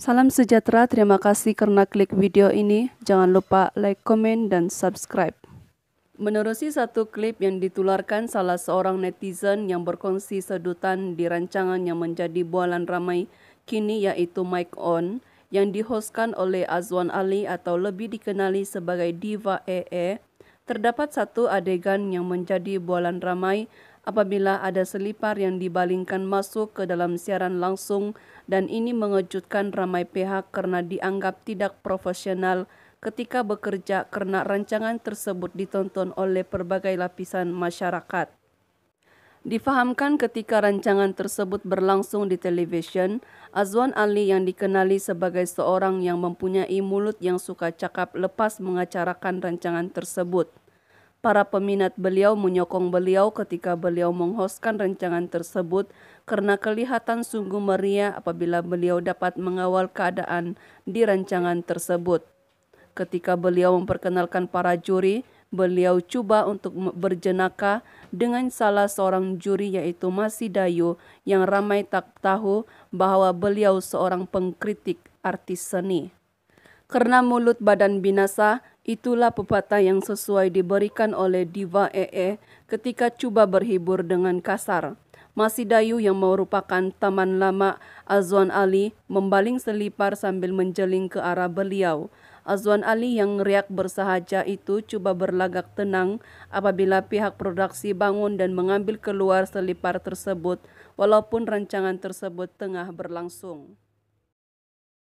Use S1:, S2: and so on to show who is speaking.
S1: Salam sejahtera, terima kasih karena klik video ini. Jangan lupa like, komen, dan subscribe. Menerusi satu klip yang ditularkan salah seorang netizen yang berkongsi sedutan di rancangan yang menjadi bualan ramai kini yaitu Mike On yang dihostkan oleh Azwan Ali atau lebih dikenali sebagai Diva EE, terdapat satu adegan yang menjadi bualan ramai apabila ada selipar yang dibalingkan masuk ke dalam siaran langsung dan ini mengejutkan ramai pihak karena dianggap tidak profesional ketika bekerja karena rancangan tersebut ditonton oleh berbagai lapisan masyarakat. Difahamkan ketika rancangan tersebut berlangsung di televisyen, Azwan Ali yang dikenali sebagai seorang yang mempunyai mulut yang suka cakap lepas mengacarakan rancangan tersebut. Para peminat beliau menyokong beliau ketika beliau menghostkan rencangan tersebut karena kelihatan sungguh meriah apabila beliau dapat mengawal keadaan di rancangan tersebut. Ketika beliau memperkenalkan para juri, beliau cuba untuk berjenaka dengan salah seorang juri yaitu Masidayu yang ramai tak tahu bahwa beliau seorang pengkritik artis seni. Karena mulut badan binasa, Itulah pepatah yang sesuai diberikan oleh Diva EE e ketika cuba berhibur dengan kasar. Masidayu yang merupakan taman lama Azwan Ali membaling selipar sambil menjeling ke arah beliau. Azwan Ali yang riak bersahaja itu cuba berlagak tenang apabila pihak produksi bangun dan mengambil keluar selipar tersebut walaupun rancangan tersebut tengah berlangsung.